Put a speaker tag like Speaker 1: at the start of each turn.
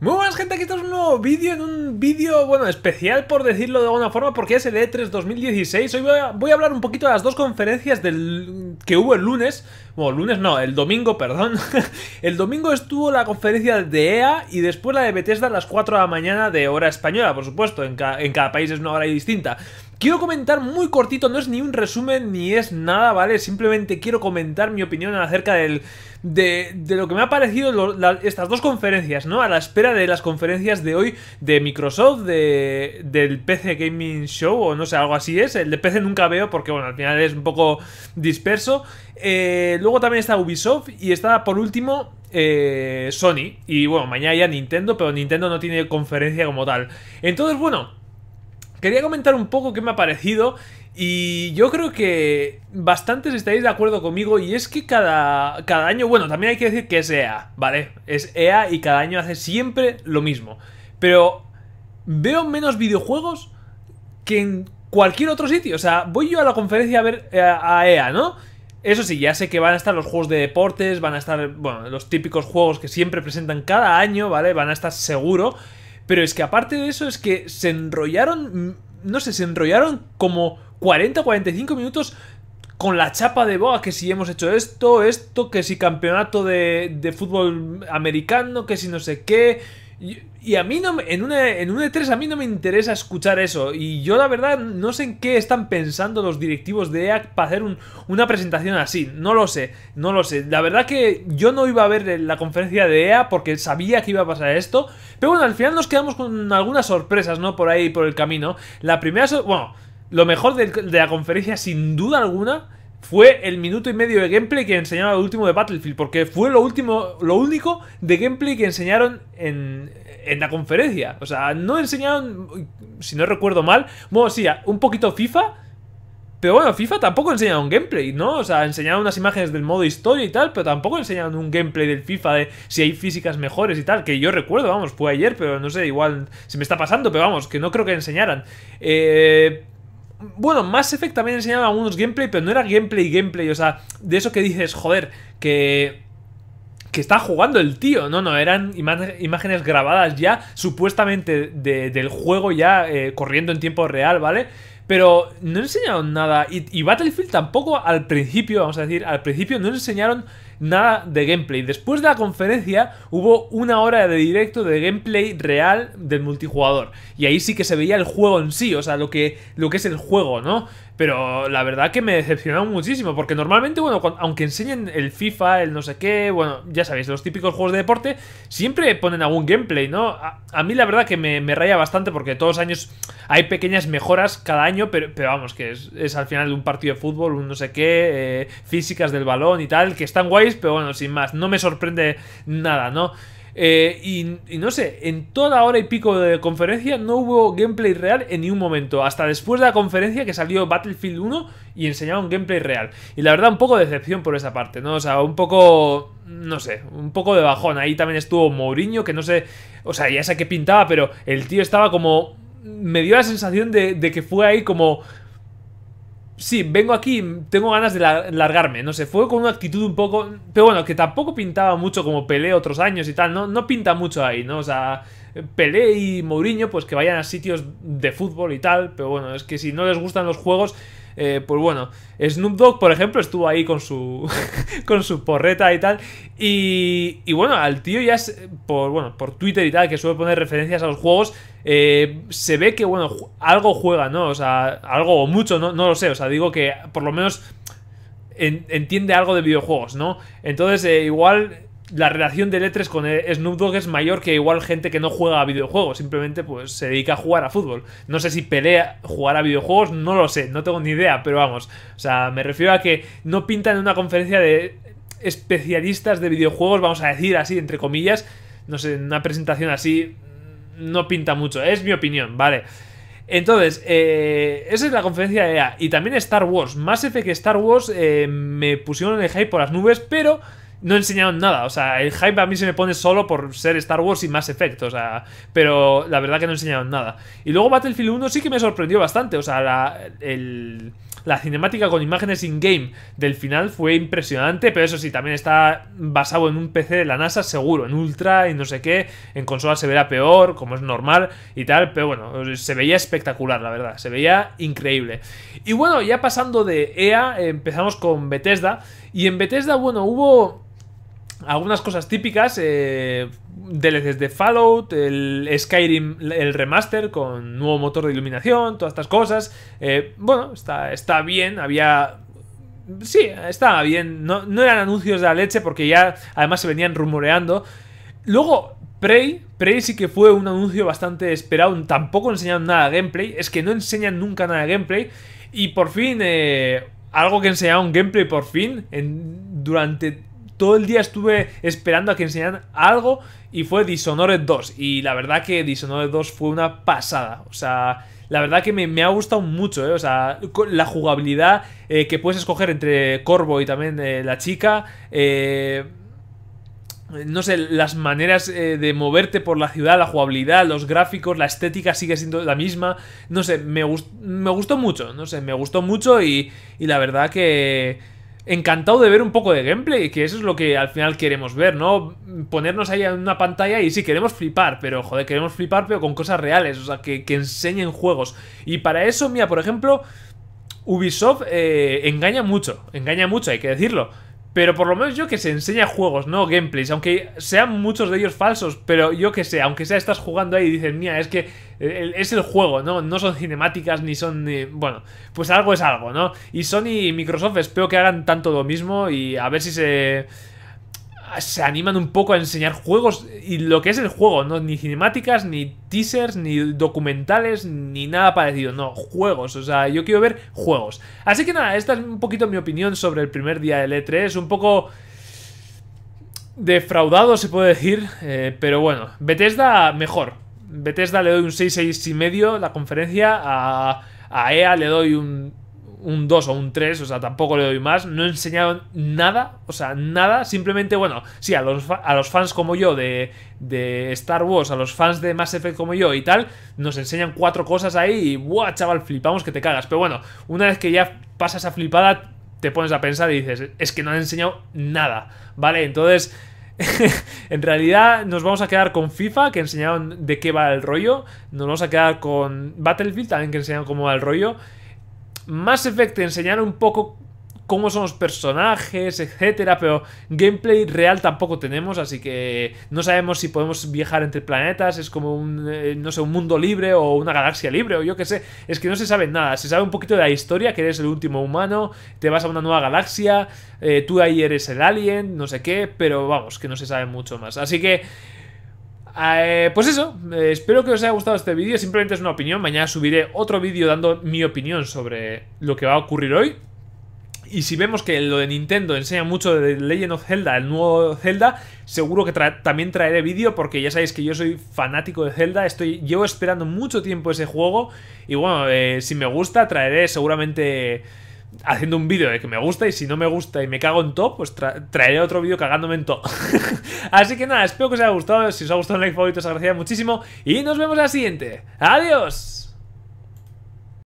Speaker 1: Muy buenas gente, aquí estamos en un nuevo vídeo, en un vídeo, bueno, especial por decirlo de alguna forma, porque es el E3 2016. Hoy voy a, hablar un poquito de las dos conferencias del, que hubo el lunes, bueno, lunes no, el domingo, perdón. el domingo estuvo la conferencia de EA y después la de Bethesda a las 4 de la mañana de hora española, por supuesto. En, cada país es una hora distinta. Quiero comentar muy cortito, no es ni un resumen ni es nada, ¿vale? Simplemente quiero comentar mi opinión acerca del, de, lo que me ha parecido estas dos conferencias, ¿no? A la espera de las conferencias de hoy de Microsoft, de, del PC Gaming Show, o no sé, algo así es. El de PC nunca veo porque, bueno, al final es un poco disperso. Eh, Luego también está Ubisoft y está por último eh, Sony. Y bueno, mañana ya Nintendo, pero Nintendo no tiene conferencia como tal. Entonces, bueno, quería comentar un poco qué me ha parecido. Y yo creo que bastantes estaréis de acuerdo conmigo. Y es que cada, cada año, bueno, también hay que decir que es EA, ¿vale? Es EA y cada año hace siempre lo mismo. Pero veo menos videojuegos que en cualquier otro sitio. O sea, voy yo a la conferencia a ver eh, a EA, ¿no? Eso sí, ya sé que van a estar los juegos de deportes, van a estar, bueno, los típicos juegos que siempre presentan cada año, ¿vale? Van a estar seguro. Pero es que aparte de eso, es que se enrollaron, mm, no sé, se enrollaron como 40 45 minutos con la chapa de boa, que si hemos hecho esto, esto, que si campeonato de, de fútbol americano, que si no sé qué. Y a mí no en, una, en E3 a mí no me interesa escuchar eso. Y yo la verdad no sé en qué están pensando los directivos de EA para hacer una presentación así. No lo sé, no lo sé. La verdad que yo no iba a ver la conferencia de EA porque sabía que iba a pasar esto. Pero bueno, al final nos quedamos con algunas sorpresas, ¿no? Por ahí, por el camino. La primera... Bueno, lo mejor de la conferencia sin duda alguna fue el minuto y medio de gameplay que enseñaron al último de Battlefield, porque fue lo último, lo único de gameplay que enseñaron en, en la conferencia. O sea, no enseñaron, si no recuerdo mal, bueno, sí, un poquito FIFA, pero bueno, FIFA tampoco enseñaron gameplay, ¿no? O sea, enseñaron unas imágenes del modo historia y tal, pero tampoco enseñaron un gameplay del FIFA de si hay físicas mejores y tal, que yo recuerdo, vamos, fue ayer, pero no sé, igual se me está pasando, pero vamos, que no creo que enseñaran. Eh, bueno, Mass Effect también enseñaba algunos gameplay, pero no era gameplay, gameplay. O sea, de eso que dices, joder, que que está jugando el tío. No, no, eran imágenes grabadas ya, supuestamente del juego ya eh, corriendo en tiempo real, ¿vale? Pero no enseñaron nada. Y, Battlefield tampoco al principio, vamos a decir, al principio no enseñaron nada de gameplay. Después de la conferencia hubo una hora de directo de gameplay real del multijugador. Y ahí sí que se veía el juego en sí, o sea, lo que, lo que es el juego, ¿no? Pero la verdad que me decepcionó muchísimo, porque normalmente, bueno, aunque enseñen el FIFA, el no sé qué, bueno, ya sabéis, los típicos juegos de deporte, siempre ponen algún gameplay, ¿no? A, mí la verdad que me, me, raya bastante, porque todos los años hay pequeñas mejoras cada año, pero, pero vamos, que es, al final de un partido de fútbol, un no sé qué, eh, físicas del balón y tal, que están guays, pero bueno, sin más, no me sorprende nada, ¿no? Eh, y, no sé, en toda hora y pico de conferencia no hubo gameplay real en ningún momento. Hasta después de la conferencia que salió Battlefield 1 y enseñaron gameplay real. Y la verdad, un poco de decepción por esa parte, ¿no? O sea, un poco. No sé, un poco de bajón. Ahí también estuvo Mourinho, que no sé. O sea, ya sé qué pintaba, pero el tío estaba como. Me dio la sensación de que fue ahí como sí, vengo aquí, tengo ganas de largarme, no sé, fue con una actitud un poco, pero bueno, que tampoco pintaba mucho como Pelé otros años y tal, no, no pinta mucho ahí, ¿no? O sea, Pelé y Mourinho, pues que vayan a sitios de fútbol y tal, pero bueno, es que si no les gustan los juegos, eh, pues bueno, Snoop Dogg, por ejemplo, estuvo ahí con su, con su porreta y tal. Y, y bueno, al tío ya por, bueno, por Twitter y tal, que suele poner referencias a los juegos, eh, se ve que, bueno, algo juega, ¿no? O sea, algo o mucho, no, no lo sé. O sea, digo que por lo menos entiende algo de videojuegos, ¿no? Entonces, eh, igual la relación de letras con e- Snoop Dogg es mayor que igual gente que no juega a videojuegos, simplemente pues se dedica a jugar a fútbol. No sé si pelea jugar a videojuegos, no lo sé, no tengo ni idea, pero vamos. O sea, me refiero a que no pintan en una conferencia de especialistas de videojuegos, vamos a decir así, entre comillas. No sé, una presentación así no pinta mucho, es mi opinión, ¿vale? Entonces, eh, esa es la conferencia de EA. Y también Star Wars. Más F que Star Wars eh, me pusieron en el hype por las nubes, pero no enseñaron nada. O sea, el hype a mí se me pone solo por ser Star Wars y más efectos. O sea, pero la verdad que no enseñaron nada. Y luego Battlefield 1 sí que me sorprendió bastante. O sea, la, la cinemática con imágenes in-game del final fue impresionante. Pero eso sí, también está basado en un PC de la NASA, seguro. En Ultra y no sé qué. En consola se verá peor, como es normal y tal. Pero bueno, se veía espectacular, la verdad. Se veía increíble. Y bueno, ya pasando de EA, empezamos con Bethesda. Y en Bethesda, bueno, hubo algunas cosas típicas, eh, DLCs de Fallout, el Skyrim, el remaster con nuevo motor de iluminación, todas estas cosas. Eh, bueno, está, está bien, había... Sí, estaba bien, no, eran anuncios de la leche porque ya además se venían rumoreando. Luego, Prey, Prey sí que fue un anuncio bastante esperado, tampoco enseñaron nada de gameplay, es que no enseñan nunca nada de gameplay y por fin... Eh, algo que enseñaron gameplay por fin en, durante todo el día estuve esperando a que enseñaran algo y fue Dishonored 2. Y la verdad que Dishonored 2 fue una pasada. O sea, la verdad que me, ha gustado mucho. ¿eh? O sea, la jugabilidad eh, que puedes escoger entre Corvo y también eh, la chica. Eh, no sé, las maneras de moverte por la ciudad, la jugabilidad, los gráficos, la estética sigue siendo la misma. No sé, me, me gustó mucho, no sé, me gustó mucho y, y la verdad que encantado de ver un poco de gameplay, que eso es lo que al final queremos ver, ¿no? Ponernos ahí en una pantalla y sí, queremos flipar, pero joder, queremos flipar, pero con cosas reales, o sea, que, enseñen juegos. Y para eso, mía por ejemplo, Ubisoft eh, engaña mucho, engaña mucho, hay que decirlo. Pero por lo menos yo que sé, enseña juegos, ¿no? Gameplays, aunque sean muchos de ellos falsos, pero yo que sé, aunque sea estás jugando ahí y dices, mira, es que eh, es el juego, ¿no? No son cinemáticas ni son... bueno, pues algo es algo, ¿no? Y Sony y Microsoft espero que hagan tanto lo mismo y a ver si se se animan un poco a enseñar juegos y lo que es el juego, ¿no? Ni cinemáticas, ni teasers, ni documentales, ni nada parecido, no, juegos, o sea, yo quiero ver juegos. Así que nada, esta es un poquito mi opinión sobre el primer día del E3, un poco defraudado se puede decir, eh, pero bueno, Bethesda mejor. Bethesda le doy un 6, 6 y medio la conferencia, a EA e le doy un un 2 o un 3, o sea, tampoco le doy más. No enseñaron nada, o sea, nada. Simplemente, bueno, sí, a los, a los fans como yo de, de, Star Wars, a los fans de Mass Effect como yo y tal, nos enseñan cuatro cosas ahí y, ¡buah, chaval! Flipamos que te cagas. Pero bueno, una vez que ya pasas a flipada, te pones a pensar y dices, es que no han enseñado nada, ¿vale? Entonces. en realidad nos vamos a quedar con FIFA, que enseñaron de qué va el rollo. Nos vamos a quedar con Battlefield, también que enseñaron cómo va el rollo más efecto enseñar un poco cómo son los personajes, etcétera, pero gameplay real tampoco tenemos, así que no sabemos si podemos viajar entre planetas, es como un, eh, no sé, un mundo libre o una galaxia libre o yo qué sé, es que no se sabe nada, se sabe un poquito de la historia, que eres el último humano, te vas a una nueva galaxia, eh, tú ahí eres el alien, no sé qué, pero vamos, que no se sabe mucho más, así que... Ah, eh, pues eso, eh, espero que os haya gustado este vídeo, simplemente es una opinión, mañana subiré otro vídeo dando mi opinión sobre lo que va a ocurrir hoy. Y si vemos que lo de Nintendo enseña mucho de Legend of Zelda, el nuevo Zelda, seguro que también traeré vídeo porque ya sabéis que yo soy fanático de Zelda, estoy, llevo esperando mucho tiempo ese juego y bueno, eh, si me gusta traeré seguramente haciendo un vídeo de que me gusta y si no me gusta y me cago en top, pues traeré otro vídeo cagándome en top. Así que nada, espero que os haya gustado. Si os ha gustado un like favorito, os agradecería muchísimo. Y nos vemos en la siguiente. ¡Adiós!